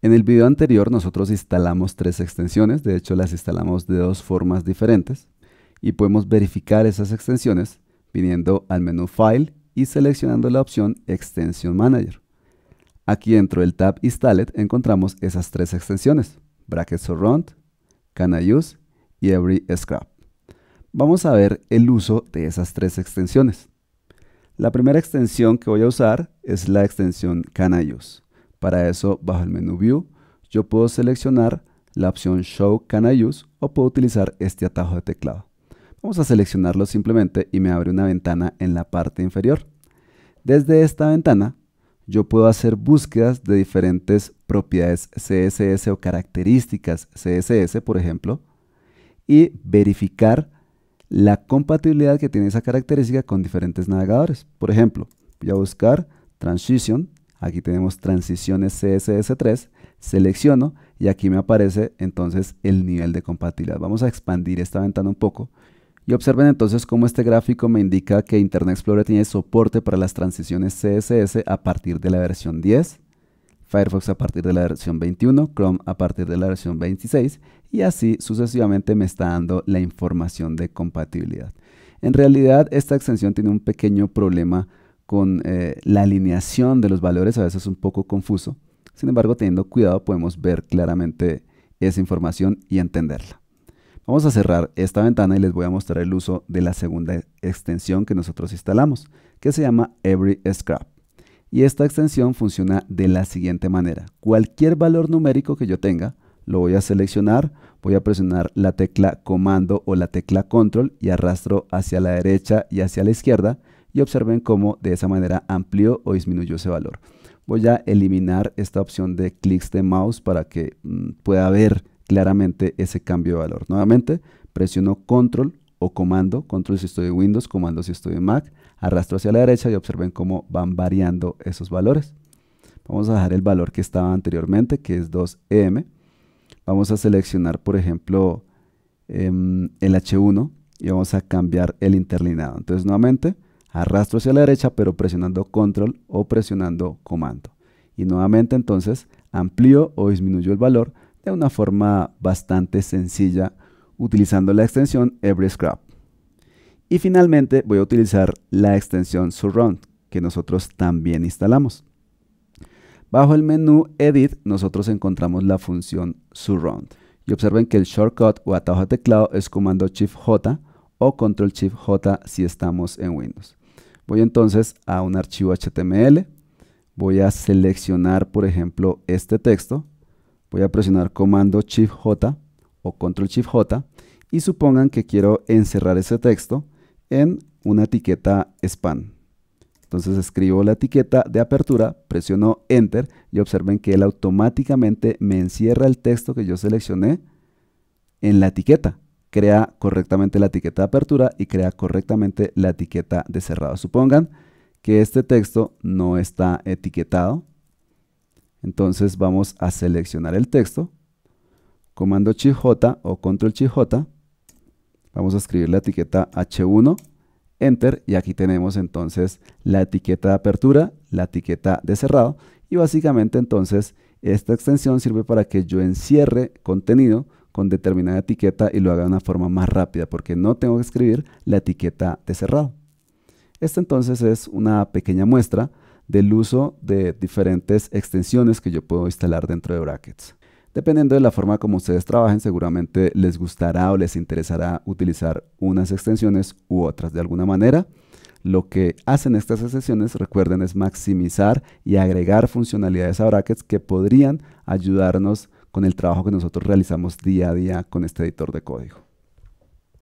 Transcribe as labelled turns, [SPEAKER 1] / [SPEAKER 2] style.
[SPEAKER 1] En el video anterior nosotros instalamos tres extensiones, de hecho las instalamos de dos formas diferentes y podemos verificar esas extensiones viniendo al menú File y seleccionando la opción Extension Manager. Aquí dentro del tab Installed encontramos esas tres extensiones, Brackets Around, Can I Use y Every Scrap. Vamos a ver el uso de esas tres extensiones. La primera extensión que voy a usar es la extensión Can I Use. Para eso, bajo el menú View, yo puedo seleccionar la opción Show Can I Use o puedo utilizar este atajo de teclado. Vamos a seleccionarlo simplemente y me abre una ventana en la parte inferior. Desde esta ventana, yo puedo hacer búsquedas de diferentes propiedades CSS o características CSS, por ejemplo, y verificar la compatibilidad que tiene esa característica con diferentes navegadores. Por ejemplo, voy a buscar Transition Aquí tenemos transiciones CSS3, selecciono y aquí me aparece entonces el nivel de compatibilidad. Vamos a expandir esta ventana un poco y observen entonces cómo este gráfico me indica que Internet Explorer tiene soporte para las transiciones CSS a partir de la versión 10, Firefox a partir de la versión 21, Chrome a partir de la versión 26 y así sucesivamente me está dando la información de compatibilidad. En realidad esta extensión tiene un pequeño problema con eh, la alineación de los valores a veces un poco confuso. Sin embargo, teniendo cuidado podemos ver claramente esa información y entenderla. Vamos a cerrar esta ventana y les voy a mostrar el uso de la segunda extensión que nosotros instalamos, que se llama Every Scrap. Y esta extensión funciona de la siguiente manera. Cualquier valor numérico que yo tenga, lo voy a seleccionar, voy a presionar la tecla comando o la tecla control y arrastro hacia la derecha y hacia la izquierda y observen cómo de esa manera amplió o disminuyó ese valor. Voy a eliminar esta opción de clics de mouse para que mm, pueda ver claramente ese cambio de valor. Nuevamente, presiono control o comando, control si estoy en Windows, comando si estoy en Mac, arrastro hacia la derecha y observen cómo van variando esos valores. Vamos a dejar el valor que estaba anteriormente, que es 2M. Vamos a seleccionar, por ejemplo, em, el H1 y vamos a cambiar el interlineado. Entonces, nuevamente, arrastro hacia la derecha, pero presionando control o presionando comando. Y nuevamente entonces amplío o disminuyo el valor de una forma bastante sencilla utilizando la extensión Every Scrap. Y finalmente voy a utilizar la extensión Surround que nosotros también instalamos. Bajo el menú Edit nosotros encontramos la función Surround. Y observen que el shortcut o atajo de teclado es comando Shift J o Control Shift J si estamos en Windows. Voy entonces a un archivo HTML, voy a seleccionar por ejemplo este texto, voy a presionar comando Shift J o Control Shift J y supongan que quiero encerrar ese texto en una etiqueta span. Entonces escribo la etiqueta de apertura, presiono Enter y observen que él automáticamente me encierra el texto que yo seleccioné en la etiqueta crea correctamente la etiqueta de apertura y crea correctamente la etiqueta de cerrado. Supongan que este texto no está etiquetado, entonces vamos a seleccionar el texto, comando shift o control shift vamos a escribir la etiqueta H1, Enter, y aquí tenemos entonces la etiqueta de apertura, la etiqueta de cerrado, y básicamente entonces esta extensión sirve para que yo encierre contenido con determinada etiqueta y lo haga de una forma más rápida, porque no tengo que escribir la etiqueta de cerrado. Esta entonces es una pequeña muestra del uso de diferentes extensiones que yo puedo instalar dentro de brackets. Dependiendo de la forma como ustedes trabajen, seguramente les gustará o les interesará utilizar unas extensiones u otras de alguna manera. Lo que hacen estas extensiones, recuerden, es maximizar y agregar funcionalidades a brackets que podrían ayudarnos con el trabajo que nosotros realizamos día a día con este editor de código.